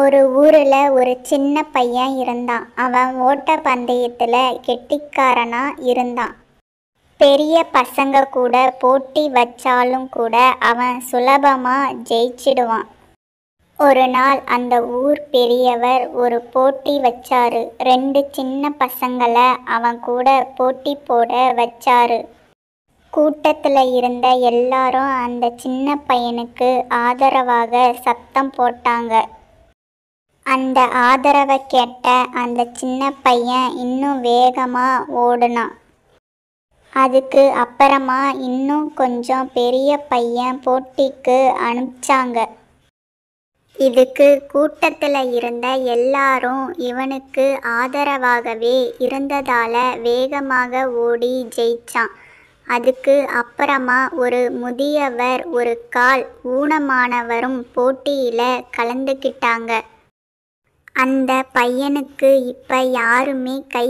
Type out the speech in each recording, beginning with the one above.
ஒரு ஊரில் ஒரு சின்ன பையன் இருந்தான் அவன் ஓட்ட பந்தயத்தில் கெட்டிக்காரனாக இருந்தான் பெரிய பசங்க கூட போட்டி வச்சாலும் கூட அவன் சுலபமாக ஜெயிச்சிடுவான் ஒரு நாள் அந்த ஊர் பெரியவர் ஒரு போட்டி வச்சாரு ரெண்டு சின்ன பசங்களை அவன் கூட போட்டி போட வச்சாரு கூட்டத்தில் இருந்த எல்லாரும் அந்த சின்ன பையனுக்கு ஆதரவாக சத்தம் போட்டாங்க அந்த ஆதரவை கேட்ட அந்த சின்ன பையன் இன்னும் வேகமாக ஓடுனான் அதுக்கு அப்புறமா இன்னும் கொஞ்சம் பெரிய பையன் போட்டிக்கு அனுப்பிச்சாங்க இதுக்கு கூட்டத்தில் இருந்த எல்லாரும் இவனுக்கு ஆதரவாகவே இருந்ததால வேகமாக ஓடி ஜெயிச்சான் அதுக்கு அப்புறமா ஒரு முதியவர் ஒரு கால் ஊனமானவரும் போட்டியில் கலந்துக்கிட்டாங்க அந்த பையனுக்கு இப்போ யாருமே கை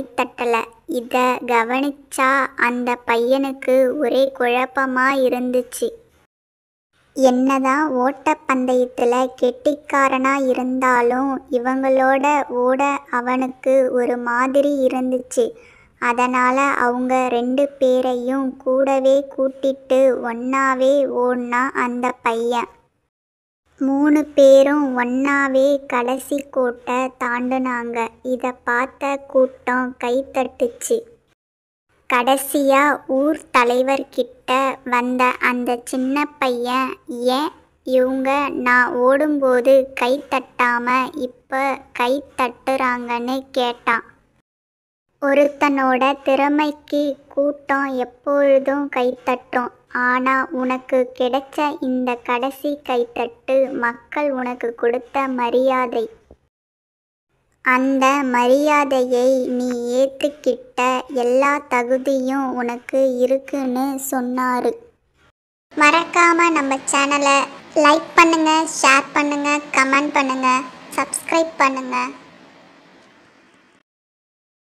இதை கவனிச்சா அந்த பையனுக்கு ஒரே குழப்பமாக இருந்துச்சு என்னதான் ஓட்டப்பந்தயத்தில் கெட்டிக்காரனாக இருந்தாலும் இவங்களோட ஓட அவனுக்கு ஒரு மாதிரி இருந்துச்சு அதனால் அவங்க ரெண்டு பேரையும் கூடவே கூட்டிட்டு ஒன்றாவே ஓடினா அந்த பையன் மூணு பேரும் ஒன்னாவே கடைசி கோட்டை தாண்டினாங்க இதை பார்த்த கூட்டம் கைத்தட்டுச்சு கடைசியா ஊர் தலைவர்கிட்ட வந்த அந்த சின்ன பையன் ஏன் இவங்க நான் ஓடும்போது கை தட்டாம இப்போ கை தட்டுறாங்கன்னு கேட்டான் ஒருத்தனோட திறமைக்கு கூட்டம் எப்பொழுதும் கைத்தட்டும் ஆனா உனக்கு கிடைச்ச இந்த கடைசி கைத்தட்டு மக்கள் உனக்கு கொடுத்த மரியாதை அந்த மரியாதையை நீ ஏற்றுக்கிட்ட எல்லா தகுதியும் உனக்கு இருக்குன்னு சொன்னாரு மறக்காம நம்ம சேனலை லைக் பண்ணுங்க ஷேர் பண்ணுங்க கமெண்ட் பண்ணுங்க சப்ஸ்கிரைப் பண்ணுங்க